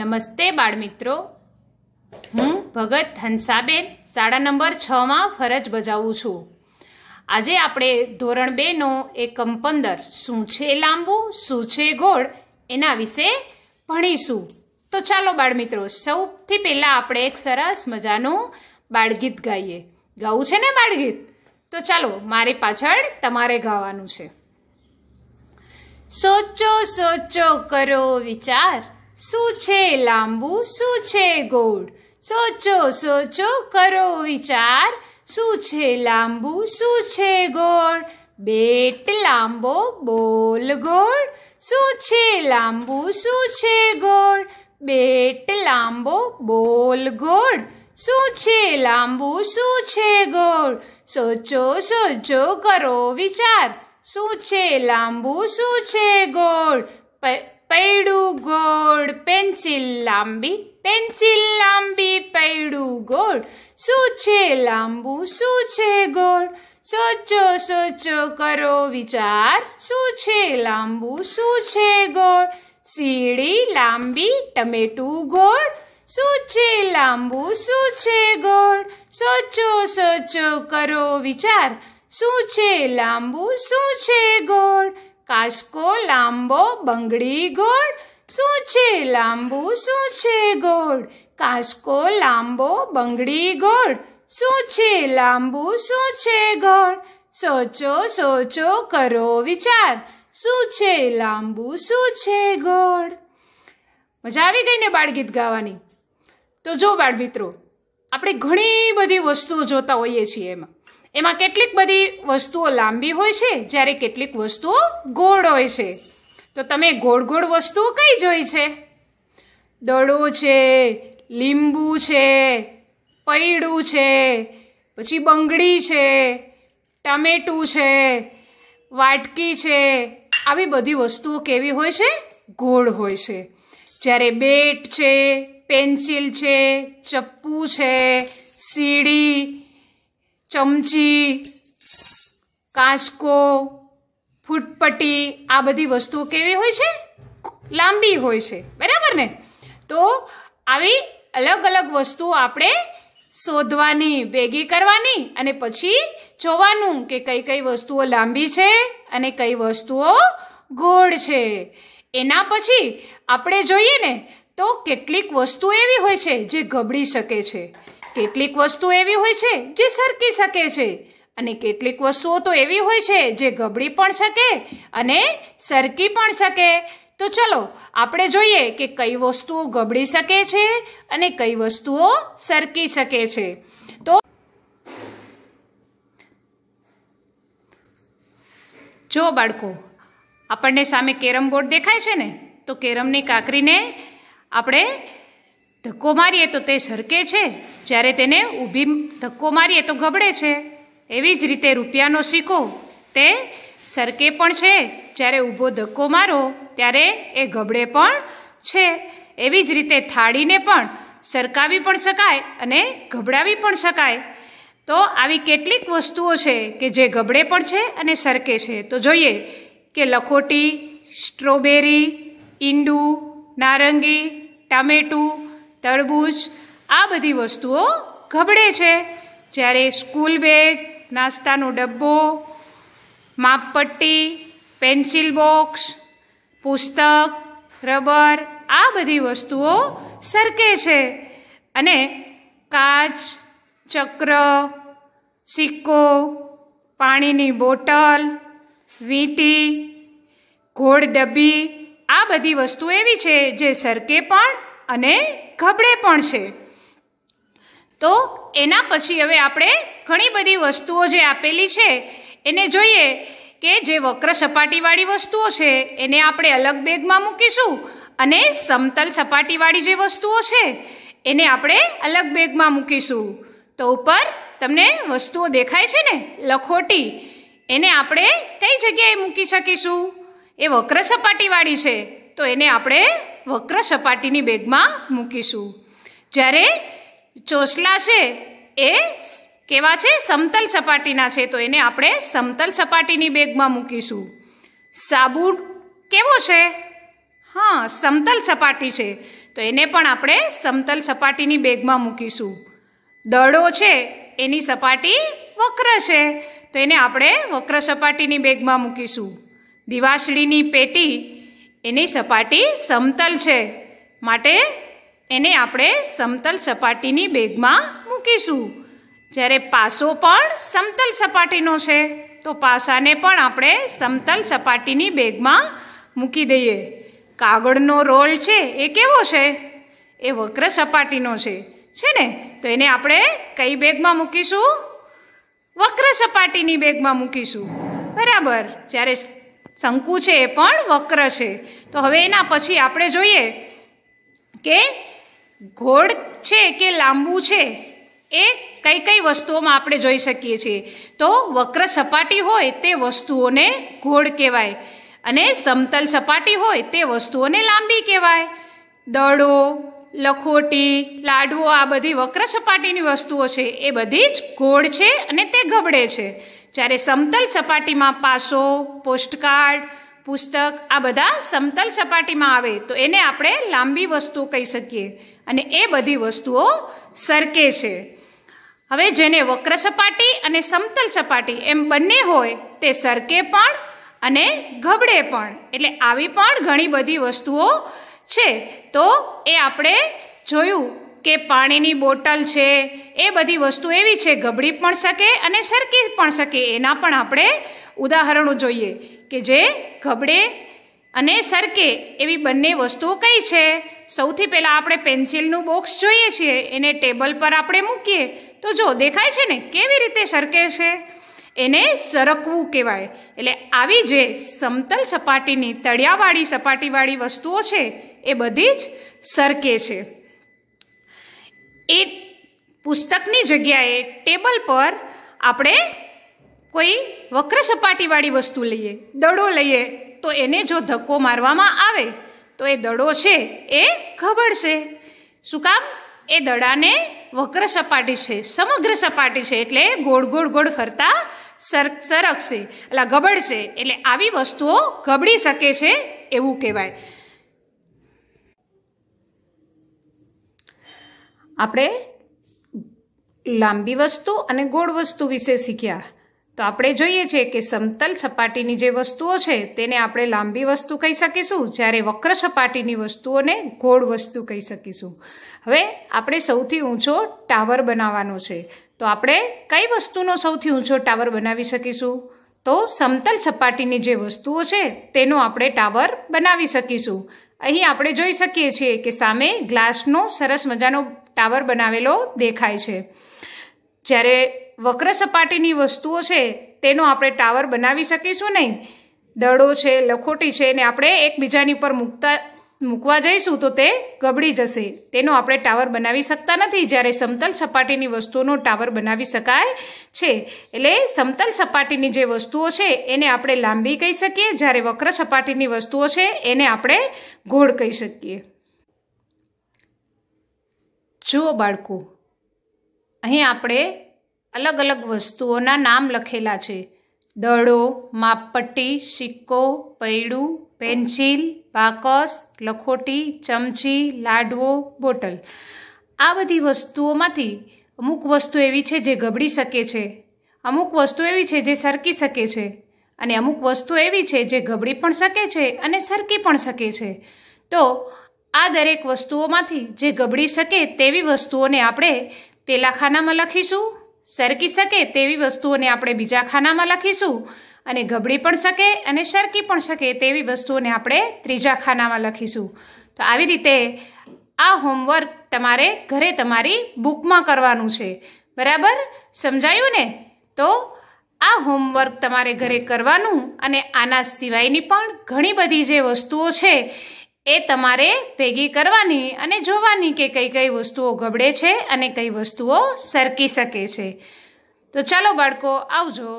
નમસ્તે બાળમિત્રો હું ભગત હંસાબેન શાળા નંબર છમાં ફરજ બજાવું છું આજે આપણે ધોરણ બેનો એક પંદર શું છે લાંબુ શું છે ગોળ એના વિશે ભણીશું તો ચાલો બાળમિત્રો સૌથી પહેલાં આપણે એક સરસ મજાનું બાળગીત ગાઈએ ગાવું છે ને બાળગીત તો ચાલો મારી પાછળ તમારે ગાવાનું છે સોચો સોચો કરો વિચાર શું છે લાંબુ શું છે ગોળ સોચો સોચો કરો વિચાર શું છે લાંબુ શું છે ગોળ બેટ લાંબો બોલ ગોળ શું છે લાંબુ શું છે ગોળ બેટ લાંબો બોલ ગોળ શું છે લાંબુ શું છે ગોળ સોચો સોચો કરો વિચાર શું છે લાંબુ શું છે ગોળ પૈડું ગોળ પેન્સિલ લાંબી પેન્સિલ લાંબી પૈડું ગોળ શું છે લાંબુ શું છે ગોળ સોચો સોચો કરો વિચાર શું છે લાંબુ શું છે ગોળ સીડી લાંબી ટમેટું ગોળ શું છે લાંબુ શું છે ગોળ સોચો સોચો કરો વિચાર શું છે લાંબુ શું છે ગોળ કાસકો લાંબો બંગડી ગોળ શું છે લાંબુ શું છે ગોળ કાસકો લાંબો બંગડી ગોળ શું છે લાંબુ શું છે ગોળ સોચો સોચો કરો વિચાર શું છે લાંબુ શું છે ગોળ મજા આવી ગઈ ને બાળગીત ગાવાની તો જો બાળ મિત્રો આપણે ઘણી બધી વસ્તુઓ જોતા હોઈએ છીએ એમાં એમાં કેટલીક બધી વસ્તુઓ લાંબી હોય છે જ્યારે કેટલીક વસ્તુઓ ગોળ હોય છે તો તમે ગોળ ગોળ વસ્તુઓ કઈ જોઈ છે દડો છે લીંબુ છે પૈડું છે પછી બંગડી છે ટમેટું છે વાટકી છે આવી બધી વસ્તુઓ કેવી હોય છે ગોળ હોય છે જ્યારે બેટ છે પેન્સિલ છે ચપ્પુ છે સીડી ચમચી કાંસકો ફૂટપટ્ટી આ બધી વસ્તુઓ કેવી હોય છે લાંબી હોય છે બરાબર ને તો આવી અલગ અલગ વસ્તુઓ આપણે શોધવાની ભેગી કરવાની અને પછી જોવાનું કે કઈ કઈ વસ્તુઓ લાંબી છે અને કઈ વસ્તુઓ ગોળ છે એના પછી આપણે જોઈએ ને તો કેટલીક વસ્તુ એવી હોય છે જે ગબડી શકે છે કેટલીક વસ્તુ એવી હોય છે જે સરકી શકે છે અને કેટલીક વસ્તુઓ તો એવી હોય છે જે ગબડી પણ શકે અને સરકી પણ શકે તો ચલો આપણે જોઈએ કે કઈ વસ્તુઓ ગબડી શકે છે અને કઈ વસ્તુઓ સરકી શકે છે તો જો બાળકો આપણને સામે કેરમ બોર્ડ દેખાય છે ને તો કેરમની કાંકરીને આપણે ધક્કો મારીએ તો તે સરકે છે જ્યારે તેને ઊભી ધક્કો મારીએ તો ગબડે છે એવી જ રીતે રૂપિયાનો સિક્કો તે સરકે પણ છે જ્યારે ઊભો ધક્કો મારો ત્યારે એ ગબડે પણ છે એવી જ રીતે થાળીને પણ સરકાવી પણ શકાય અને ગબડાવી પણ શકાય તો આવી કેટલીક વસ્તુઓ છે કે જે ગબડે પણ છે અને સરકે છે તો જોઈએ કે લખોટી સ્ટ્રોબેરી ઈંડું નારંગી ટામેટું તરબૂચ આ બધી વસ્તુઓ ગબડે છે જ્યારે સ્કૂલ બેગ નાસ્તાનો ડબ્બો માપપટ્ટી પેન્સિલ બોક્સ પુસ્તક રબર આ બધી વસ્તુઓ સરકે છે અને કાચ ચક્ર સિક્કો પાણીની બોટલ વીંટી ઘોડ ડબ્બી આ બધી વસ્તુ એવી છે જે સરકે પણ અને ગબડે પણ છે તો એના પછી હવે આપણે ઘણી બધી વસ્તુઓ જે આપેલી છે એને જોઈએ કે જે વક્ર સપાટીવાળી વસ્તુઓ છે એને આપણે અલગ બેગમાં મૂકીશું અને સમતલ સપાટીવાળી જે વસ્તુઓ છે એને આપણે અલગ બેગમાં મૂકીશું તો ઉપર તમને વસ્તુઓ દેખાય છે ને લખોટી એને આપણે કઈ જગ્યાએ મૂકી શકીશું એ વક્ર સપાટીવાળી છે તો એને આપણે વક્ર સપાટીની બેગમાં મૂકીશું જ્યારે ચોસલા છે એ કેવા છે સમતલ સપાટીના છે તો એને આપણે સમતલ સપાટીની બેગમાં મૂકીશું સાબુ કેવો છે હા સમતલ સપાટી છે તો એને પણ આપણે સમતલ સપાટીની બેગમાં મૂકીશું દડો છે એની સપાટી વક્ર છે તો એને આપણે વક્ર સપાટીની બેગમાં મૂકીશું દિવાસળીની પેટી એની સપાટી સમતલ છે માટે એને આપણે સમતલ સપાટીની બેગમાં મૂકીશું જ્યારે પાસો પણ સમતલ સપાટીનો છે તો પાસાને પણ આપણે સમતલ સપાટીની બેગમાં મૂકી દઈએ કાગળનો રોલ છે એ કેવો છે એ વક્ર સપાટીનો છે છે ને તો એને આપણે કઈ બેગમાં મૂકીશું વક્ર સપાટીની બેગમાં મૂકીશું બરાબર જ્યારે શંકુ છે એ પણ વક્ર છે તો હવે એના પછી આપણે જોઈએ કે ઘોડ છે કે લાંબુ છે એ કઈ કઈ વસ્તુઓમાં આપણે જોઈ શકીએ છીએ તો વક્ર સપાટી હોય તે વસ્તુઓને ઘોડ કહેવાય અને સમતલ સપાટી હોય તે વસ્તુઓને લાંબી કહેવાય દડો લખોટી લાડવો આ બધી વક્ર સપાટીની વસ્તુઓ છે એ બધી જ ઘોડ છે અને તે ગબડે છે જ્યારે સમતલ સપાટીમાં પાસો પોસ્ટકાર્ડ પુસ્તક આ બધા સમતલ સપાટીમાં આવે તો એને આપણે લાંબી વસ્તુ કહી શકીએ અને એ બધી વસ્તુઓ સરકે છે હવે જેને વક્ર સપાટી અને સમતલ સપાટી એમ બંને હોય તે સરકે પણ અને ગબડે પણ એટલે આવી પણ ઘણી બધી વસ્તુઓ છે તો એ આપણે જોયું કે પાણીની બોટલ છે એ બધી વસ્તુ એવી છે ગબડી પણ શકે અને સરકી પણ શકે એના પણ આપણે ઉદાહરણો જોઈએ કે જે ગબડે અને સરકે એવી બંને વસ્તુઓ કઈ છે સૌથી પહેલાં આપણે પેન્સિલનું બોક્સ જોઈએ છીએ એને ટેબલ પર આપણે મૂકીએ તો જો દેખાય છે ને કેવી રીતે સરકે છે એને સરકવું કહેવાય એટલે આવી જે સમતલ સપાટીની તળિયાવાળી સપાટીવાળી વસ્તુઓ છે એ બધી જ સરકે છે એ પુસ્તકની જગ્યાએ ટેબલ પર આપણે કોઈ વક્ર સપાટીવાળી વસ્તુ લઈએ દડો લઈએ તો એને જો ધક્કો મારવામાં આવે તો એ દડો છે એ ખબડશે શું કામ એ દડાને વક્ર સપાટી છે સમગ્ર સપાટી છે એટલે ગોળ ગોળ ગોળ ફરતા સર સરકશે એટલે ગબડશે એટલે આવી વસ્તુઓ ગબડી શકે છે એવું કહેવાય આપણે લાંબી વસ્તુ અને ગોળ વસ્તુ વિશે શીખ્યા તો આપણે જોઈએ છીએ કે સમતલ સપાટીની જે વસ્તુઓ છે તેને આપણે લાંબી વસ્તુ કહી શકીશું જ્યારે વક્ર સપાટીની વસ્તુઓને ગોળ વસ્તુ કહી શકીશું હવે આપણે સૌથી ઊંચો ટાવર બનાવવાનો છે તો આપણે કઈ વસ્તુનો સૌથી ઊંચો ટાવર બનાવી શકીશું તો સમતલ સપાટીની જે વસ્તુઓ છે તેનો આપણે ટાવર બનાવી શકીશું અહીં આપણે જોઈ શકીએ છીએ કે સામે ગ્લાસનો સરસ મજાનો ટાવર બનાવેલો દેખાય છે જ્યારે વક્ર સપાટીની વસ્તુઓ છે તેનો આપણે ટાવર બનાવી શકીશું નહીં દડો છે લખોટી છે ને આપણે એકબીજાની ઉપર મૂકતા મૂકવા જઈશું તો તે ગબડી જશે તેનો આપણે ટાવર બનાવી શકતા નથી જ્યારે સમતલ સપાટીની વસ્તુઓનો ટાવર બનાવી શકાય છે એટલે સમતલ સપાટીની જે વસ્તુઓ છે એને આપણે લાંબી કહી શકીએ જ્યારે વક્ર સપાટીની વસ્તુઓ છે એને આપણે ગોળ કહી શકીએ જુઓ બાળકો અહીં આપણે અલગ અલગ વસ્તુઓના નામ લખેલા છે દડો માપપટ્ટી સિક્કો પૈડું પેન્સિલ બાકસ લખોટી ચમચી લાડવો બોટલ આ બધી વસ્તુઓમાંથી અમુક વસ્તુ એવી છે જે ગબડી શકે છે અમુક વસ્તુ એવી છે જે સરકી શકે છે અને અમુક વસ્તુ એવી છે જે ગબડી પણ શકે છે અને સરકી પણ શકે છે તો આ દરેક વસ્તુઓમાંથી જે ગબડી શકે તેવી વસ્તુઓને આપણે પેલા ખાનામાં લખીશું સરકી શકે તેવી વસ્તુઓને આપણે બીજા ખાનામાં લખીશું અને ગબડી પણ શકે અને સરકી પણ શકે તેવી વસ્તુઓને આપણે ત્રીજા ખાનામાં લખીશું તો આવી રીતે આ હોમવર્ક તમારે ઘરે તમારી બુકમાં કરવાનું છે બરાબર સમજાયું ને તો આ હોમવર્ક તમારે ઘરે કરવાનું અને આના સિવાયની પણ ઘણી બધી જે વસ્તુઓ છે એ તમારે ભેગી કરવાની અને જોવાની કે કઈ કઈ વસ્તુઓ ગબડે છે અને કઈ વસ્તુઓ સરકી શકે છે તો ચાલો બાળકો આવજો